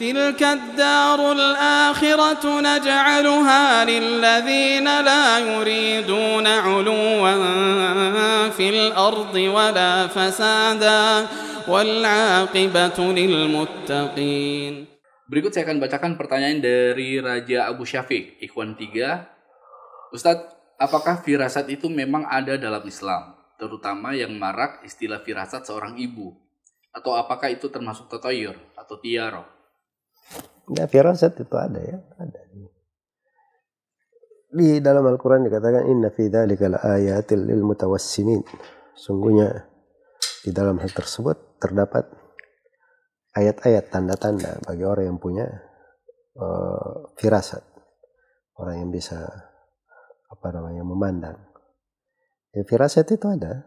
تلك الدار الآخرة نجعلها للذين لا يريدون علوا في الأرض ولا فسادا والعاقبة للمتقين Berikut saya akan bacakan pertanyaan dari Raja Abu Syafiq, Ikhwan 3. Ustadz, apakah firasat itu memang ada dalam Islam? Terutama yang marak istilah firasat seorang ibu. Atau apakah itu termasuk totoyor atau tiaroh? Ya firasat itu ada ya, ada. Di dalam Al-Qur'an dikatakan inna fi dzalika ayatil lil mutawassimin. Sungguhnya di dalam hal tersebut terdapat ayat-ayat tanda-tanda bagi orang yang punya uh, firasat. Orang yang bisa apa namanya memandang. Ya, firasat itu ada.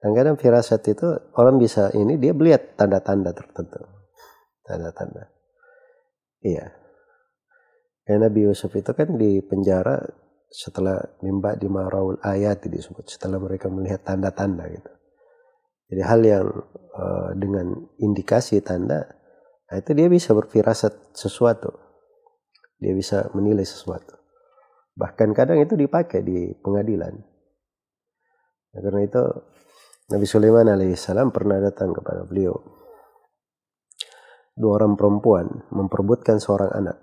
Dan kadang firasat itu orang bisa ini dia melihat tanda-tanda tertentu. Tanda-tanda Iya. Eh, Nabi Yusuf itu kan di penjara setelah mimba di Maraul Ayat disebut setelah mereka melihat tanda-tanda gitu. Jadi hal yang uh, dengan indikasi tanda nah itu dia bisa berfirasat sesuatu. Dia bisa menilai sesuatu. Bahkan kadang itu dipakai di pengadilan. Nah, karena itu Nabi Sulaiman alaihissalam pernah datang kepada beliau dua orang perempuan memperbutkan seorang anak.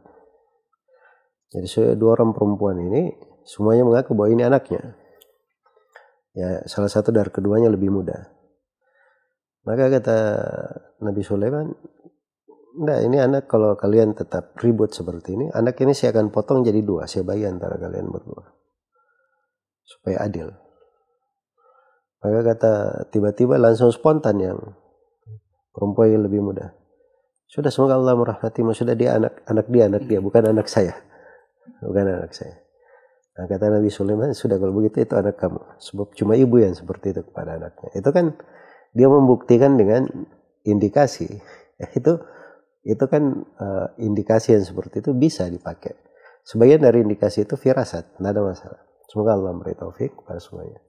Jadi dua orang perempuan ini semuanya mengaku bahwa ini anaknya. Ya, salah satu dari keduanya lebih muda. Maka kata Nabi Sulaiman, Nah, ini anak kalau kalian tetap ribut seperti ini, anak ini saya akan potong jadi dua, saya bagi antara kalian berdua. Supaya adil. Maka kata tiba-tiba langsung spontan yang perempuan yang lebih muda. Sudah semoga Allah merahmati Sudah dia anak anak dia anak dia bukan anak saya. Bukan anak saya. Nah, kata Nabi Sulaiman sudah kalau begitu itu anak kamu. Sebab cuma ibu yang seperti itu kepada anaknya. Itu kan dia membuktikan dengan indikasi. Itu itu kan uh, indikasi yang seperti itu bisa dipakai. Sebagian dari indikasi itu firasat, tidak ada masalah. Semoga Allah memberi taufik kepada semuanya.